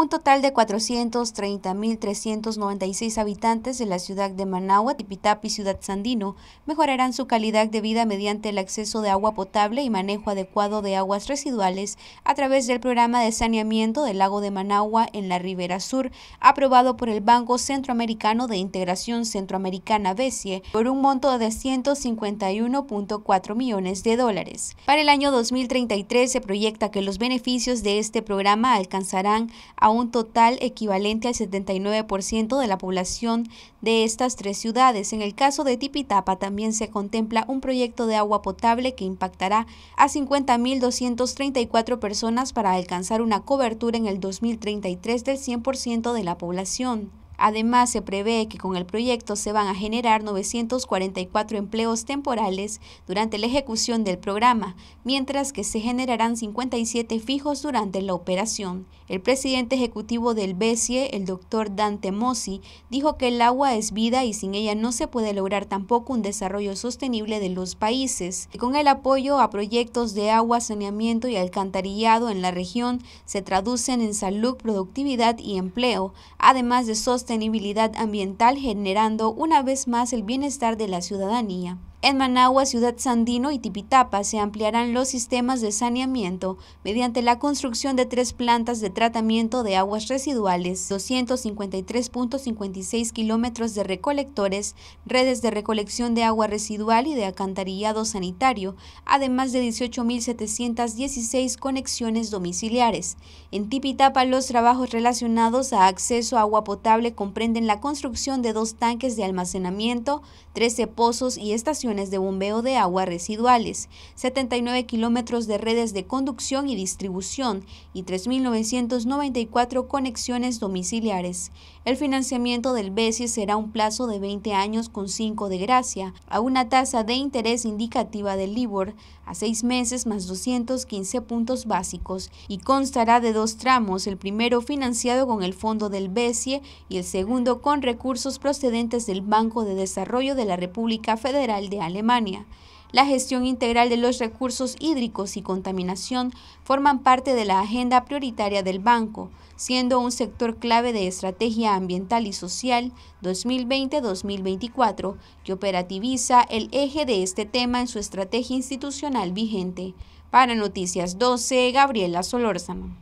un total de 430.396 habitantes de la ciudad de Managua, Tipitapi Ciudad Sandino mejorarán su calidad de vida mediante el acceso de agua potable y manejo adecuado de aguas residuales a través del programa de saneamiento del lago de Managua en la Ribera Sur, aprobado por el Banco Centroamericano de Integración Centroamericana BESIE por un monto de 151.4 millones de dólares. Para el año 2033 se proyecta que los beneficios de este programa alcanzarán a un total equivalente al 79% de la población de estas tres ciudades. En el caso de Tipitapa también se contempla un proyecto de agua potable que impactará a 50.234 personas para alcanzar una cobertura en el 2033 del 100% de la población. Además, se prevé que con el proyecto se van a generar 944 empleos temporales durante la ejecución del programa, mientras que se generarán 57 fijos durante la operación. El presidente ejecutivo del BESIE, el doctor Dante Mossi, dijo que el agua es vida y sin ella no se puede lograr tampoco un desarrollo sostenible de los países. Y con el apoyo a proyectos de agua, saneamiento y alcantarillado en la región, se traducen en salud, productividad y empleo, además de sostenibilidad ambiental generando una vez más el bienestar de la ciudadanía. En Managua, Ciudad Sandino y Tipitapa se ampliarán los sistemas de saneamiento mediante la construcción de tres plantas de tratamiento de aguas residuales, 253.56 kilómetros de recolectores, redes de recolección de agua residual y de alcantarillado sanitario, además de 18.716 conexiones domiciliares. En Tipitapa, los trabajos relacionados a acceso a agua potable comprenden la construcción de dos tanques de almacenamiento, 13 pozos y estaciones de bombeo de agua residuales, 79 kilómetros de redes de conducción y distribución y 3.994 conexiones domiciliares. El financiamiento del BESIE será un plazo de 20 años con 5 de gracia, a una tasa de interés indicativa del LIBOR, a 6 meses más 215 puntos básicos y constará de dos tramos, el primero financiado con el fondo del BESIE y el segundo con recursos procedentes del Banco de Desarrollo de la República Federal de Alemania. La gestión integral de los recursos hídricos y contaminación forman parte de la agenda prioritaria del banco, siendo un sector clave de Estrategia Ambiental y Social 2020-2024, que operativiza el eje de este tema en su estrategia institucional vigente. Para Noticias 12, Gabriela Solórzano.